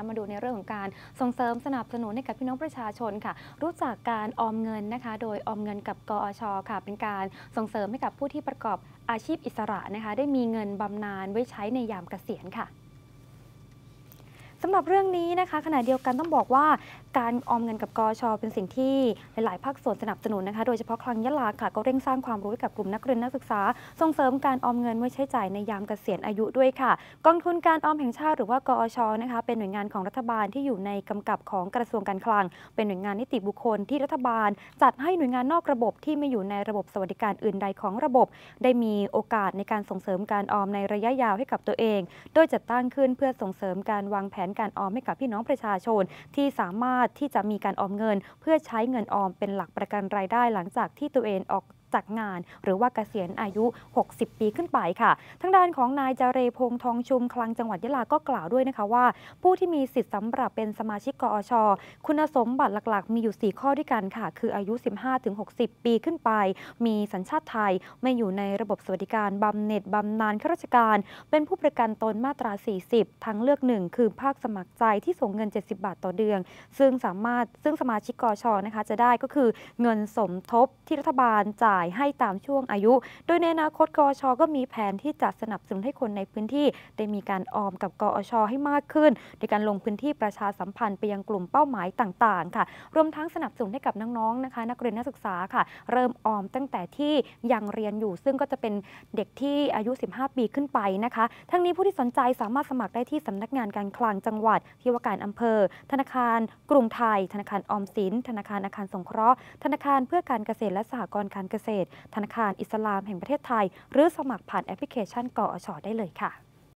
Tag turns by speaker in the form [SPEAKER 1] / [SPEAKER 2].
[SPEAKER 1] ะะมาดูในเรื่องของการส่งเสริมสนับสนุนให้กับพี่น้องประชาชนค่ะ รู้จักการออมเงินนะคะ โดยออมเงินกับกอชค่ะ เป็นการส่งเสริมให้กับผู้ที่ประกอบอาชีพอิสระนะคะ ได้มีเงินบำนาญไว้ใช้ในยามเกษียณค่ะสำหรับเรื่องนี้นะคะขณะเดียวกันต้องบอกว่าการออมเงินกับกอชอเป็นสิ่งที่หลายๆภาคส่วนสนับสนุนนะคะ โดยเฉพาะคลังยะลาค่ะ ก็เร่งสร้างความรู้กับกลุ่มนักเรียนนักศึกษา ส่งเสริมการออมเงินไว้ใช้จ่ายในยามเกษียณอายุด้วยค่ะ กองทุนการออมแห่งชาติหรือว่ากอชอนะคะเป็นหน่วยงานของรัฐบาลที่อยู่ในกำกับของกระทรวงการคลัง เป็นหน่วยงานนิติบุคคลที่รัฐบาล จัดให้หน่วยงานนอกระบบที่ไม่อยู่ในระบบสวัสดิการอื่นใดของระบบ ได้มีโอกาสในการส่งเสริมการออมในระยะยาวให้กับตัวเอง โดยจัดตั้งขึ้นเพื่อส่งเสริมการวางแผนนการออมให้กับพี่น้องประชาชนที่สามารถที่จะมีการออมเงิน เพื่อใช้เงินออมเป็นหลักประกันรายได้หลังจากที่ตัวเองออกจากงาน หรือว่าเกษียณอายุ 60 ปีขึ้นไปค่ะ ทางด้านของนายจเร พงษ์ทองชุม คลังจังหวัดยะลาก็กล่าวด้วยนะคะว่าผู้ที่มีสิทธิ์สำหรับเป็นสมาชิกกอช คุณสมบัติหลักๆ มีอยู่ 4 ข้อด้วยกันค่ะ คืออายุ 15-60 ปีขึ้นไป มีสัญชาติไทย ไม่อยู่ในระบบสวัสดิการบำเหน็จบำนาญข้าราชการ เป็นผู้ประกันตนมาตรา 40 ทั้งเลือกหนึ่งคือภาคสมัครใจที่ส่งเงิน 70 บาทต่อเดือน ซึ่งสามารถซึ่งสมาชิกกอชนะคะจะได้ก็คือเงินสมทบที่รัฐบาลจ่ายายให้ตามช่วงอายุ โดยในอนาคตกอช ก็มีแผนที่จะสนับสนุนให้คนในพื้นที่ ได้มีการออมกับกอช ให้มากขึ้น โดยการลงพื้นที่ประชาสัมพันธ์ไปยังกลุ่มเป้าหมายต่างๆค่ะ รวมทั้งสนับสนุนให้กับน้องๆนะคะ นักเรียนนักศึกษาค่ะ เริ่มออมตั้งแต่ที่ยังเรียนอยู่ซึ่งก็จะเป็นเด็กที่อายุ 15 ปีขึ้นไปนะคะ ทั้งนี้ผู้ที่สนใจสามารถสมัครได้ที่สำนักงานการคลังจังหวัดที่ว่าการอำเภอ ธนาคารกรุงไทย ธนาคารออมสินธนาคารอาคารสงเคราะห์ ธนาคารเพื่อการเกษตรและสหกรณ์การเกษษตรธนาคารอิสลามแห่งประเทศไทยหรือสมัครผ่านแอปพลิเคชันกอชได้เลยค่ะ